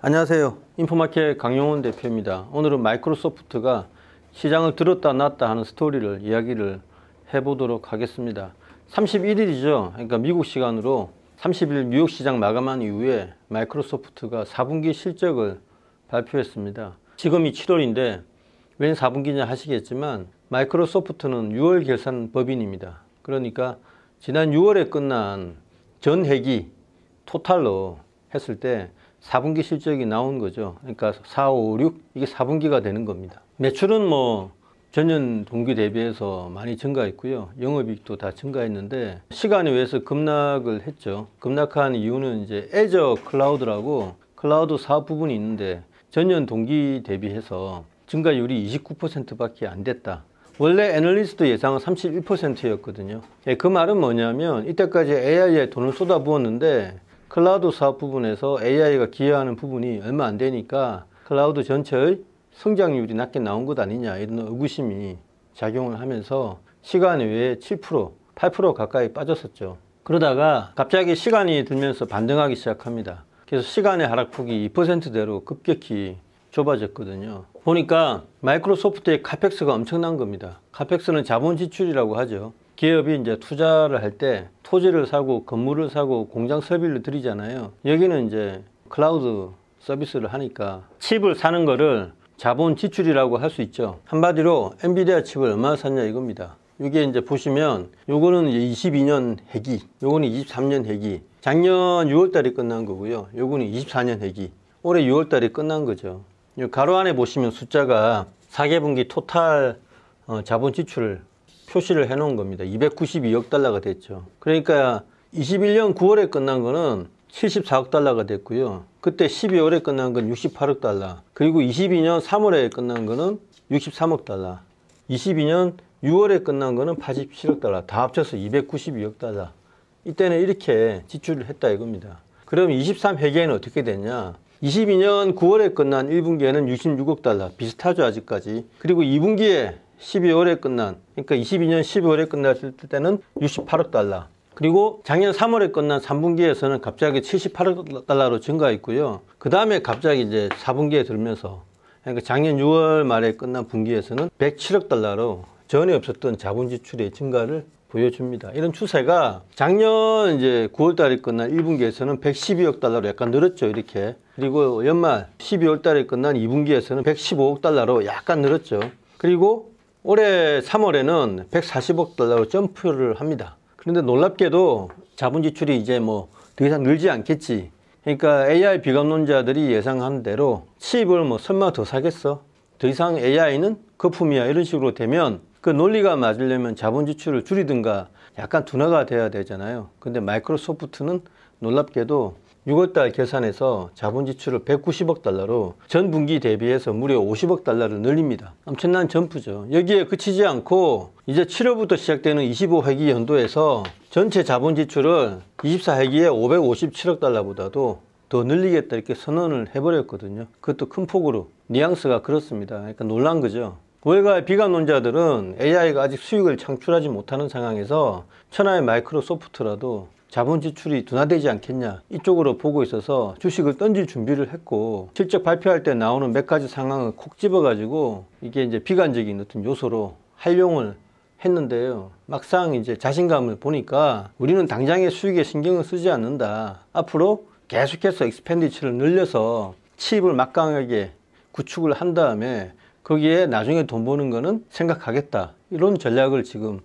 안녕하세요. 인포마켓 강용훈 대표입니다. 오늘은 마이크로소프트가 시장을 들었다 놨다 하는 스토리를 이야기를 해보도록 하겠습니다. 31일이죠. 그러니까 미국 시간으로 30일 뉴욕 시장 마감한 이후에 마이크로소프트가 4분기 실적을 발표했습니다. 지금이 7월인데 웬 4분기냐 하시겠지만 마이크로소프트는 6월 결산 법인입니다. 그러니까 지난 6월에 끝난 전해기 토탈로 했을 때 4분기 실적이 나온 거죠. 그러니까 4, 5, 6 이게 4분기가 되는 겁니다. 매출은 뭐 전년 동기 대비해서 많이 증가했고요. 영업이익도 다 증가했는데 시간에 의해서 급락을 했죠. 급락한 이유는 이제 애저 클라우드라고 클라우드 사업 부분이 있는데 전년 동기 대비해서 증가율이 29%밖에 안 됐다. 원래 애널리스트 예상은 31%였거든요. 예, 그 말은 뭐냐면 이때까지 AI에 돈을 쏟아부었는데 클라우드 사업 부분에서 AI가 기여하는 부분이 얼마 안 되니까 클라우드 전체의 성장률이 낮게 나온 것 아니냐 이런 의구심이 작용을 하면서 시간 외에 7%, 8% 가까이 빠졌었죠. 그러다가 갑자기 시간이 들면서 반등하기 시작합니다. 그래서 시간의 하락폭이 2%대로 급격히 좁아졌거든요. 보니까 마이크로소프트의 카펙스가 엄청난 겁니다. 카펙스는 자본 지출이라고 하죠. 기업이 이제 투자를 할 때 토지를 사고 건물을 사고 공장 설비를 들이잖아요. 여기는 이제 클라우드 서비스를 하니까 칩을 사는 거를 자본 지출이라고 할 수 있죠. 한마디로 엔비디아 칩을 얼마 샀냐 이겁니다. 이게 이제 보시면 요거는 22년 회기, 요거는 23년 회기. 작년 6월 달에 끝난 거고요. 요거는 24년 회기. 올해 6월 달에 끝난 거죠. 가로 안에 보시면 숫자가 4개 분기 토탈 어, 자본 지출을 표시를 해놓은 겁니다. 292억 달러가 됐죠. 그러니까 21년 9월에 끝난 거는 74억 달러가 됐고요. 그때 12월에 끝난 건 68억 달러. 그리고 22년 3월에 끝난 거는 63억 달러. 22년 6월에 끝난 거는 87억 달러. 다 합쳐서 292억 달러. 이때는 이렇게 지출을 했다 이겁니다. 그럼 23회계는 어떻게 됐냐? 22년 9월에 끝난 1분기에는 66억 달러. 비슷하죠, 아직까지. 그리고 2분기에 12월에 끝난 그러니까 22년 12월에 끝났을 때는 68억 달러 그리고 작년 3월에 끝난 3분기에서는 갑자기 78억 달러로 증가했고요. 그 다음에 갑자기 이제 4분기에 들면서 그러니까 작년 6월 말에 끝난 분기에서는 107억 달러로 전에 없었던 자본 지출의 증가를 보여줍니다. 이런 추세가 작년 이제 9월 달에 끝난 1분기에서는 112억 달러로 약간 늘었죠. 이렇게. 그리고 연말 12월 달에 끝난 2분기에서는 115억 달러로 약간 늘었죠. 그리고 올해 3월에는 140억 달러로 점프를 합니다. 그런데 놀랍게도 자본 지출이 이제 뭐 더 이상 늘지 않겠지. 그러니까 AI 비감론자들이 예상한 대로 칩을 뭐 설마 더 사겠어? 더 이상 AI는 거품이야 이런 식으로 되면 그 논리가 맞으려면 자본 지출을 줄이든가 약간 둔화가 돼야 되잖아요. 근데 마이크로소프트는 놀랍게도 6월달 계산해서 자본 지출을 190억 달러로 전 분기 대비해서 무려 50억 달러를 늘립니다. 엄청난 점프죠. 여기에 그치지 않고 이제 7월부터 시작되는 25회기 연도에서 전체 자본 지출을 24회기에 557억 달러보다도 더 늘리겠다 이렇게 선언을 해버렸거든요. 그것도 큰 폭으로. 뉘앙스가 그렇습니다. 그러니까 놀란 거죠. 월가의 비관론자들은 AI가 아직 수익을 창출하지 못하는 상황에서 천하의 마이크로소프트라도 자본 지출이 둔화되지 않겠냐 이쪽으로 보고 있어서 주식을 던질 준비를 했고 실적 발표할 때 나오는 몇 가지 상황을 콕 집어 가지고 이게 이제 비관적인 어떤 요소로 활용을 했는데요 막상 이제 자신감을 보니까 우리는 당장의 수익에 신경을 쓰지 않는다 앞으로 계속해서 익스펜디치를 늘려서 칩을 막강하게 구축을 한 다음에 거기에 나중에 돈 버는 거는 생각하겠다 이런 전략을 지금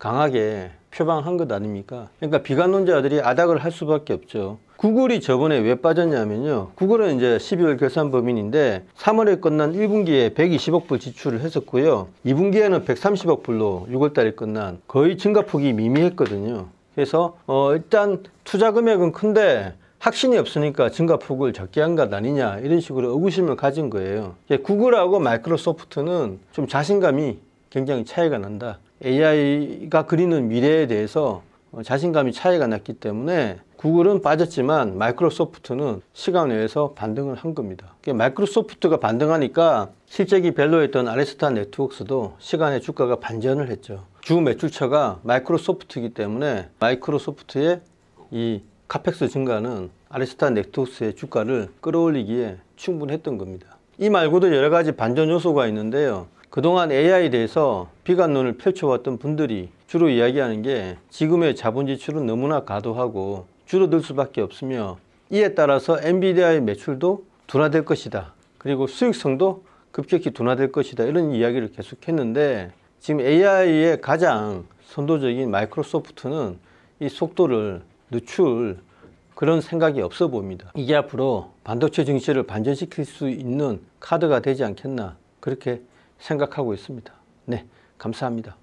강하게 표방한 것 아닙니까? 그러니까 비관론자들이 아닥을 할 수밖에 없죠. 구글이 저번에 왜 빠졌냐면요. 구글은 이제 12월 결산 범인인데 3월에 끝난 1분기에 120억 불 지출을 했었고요. 2분기에는 130억 불로 6월달에 끝난 거의 증가폭이 미미했거든요. 그래서 어 일단 투자 금액은 큰데 확신이 없으니까 증가폭을 적게 한 것 아니냐 이런 식으로 의구심을 가진 거예요. 구글하고 마이크로소프트는 좀 자신감이 굉장히 차이가 난다. AI가 그리는 미래에 대해서 자신감이 차이가 났기 때문에 구글은 빠졌지만 마이크로소프트는 시간 외에서 반등을 한 겁니다. 마이크로소프트가 반등하니까 실적이 별로였던 아레스타 네트웍스도 시간의 주가가 반전을 했죠. 주 매출처가 마이크로소프트이기 때문에 마이크로소프트의 이 카펙스 증가는 아리스타 넥톡스의 주가를 끌어올리기에 충분했던 겁니다. 이 말고도 여러 가지 반전 요소가 있는데요. 그동안 AI에 대해서 비관론을 펼쳐왔던 분들이 주로 이야기하는 게 지금의 자본 지출은 너무나 과도하고 줄어들 수밖에 없으며 이에 따라서 엔비디아의 매출도 둔화될 것이다. 그리고 수익성도 급격히 둔화될 것이다. 이런 이야기를 계속했는데 지금 AI의 가장 선도적인 마이크로소프트는 이 속도를 늦출 그런 생각이 없어 봅니다. 이게 앞으로 반도체 증시를 반전시킬 수 있는 카드가 되지 않겠나 그렇게 생각하고 있습니다. 네, 감사합니다.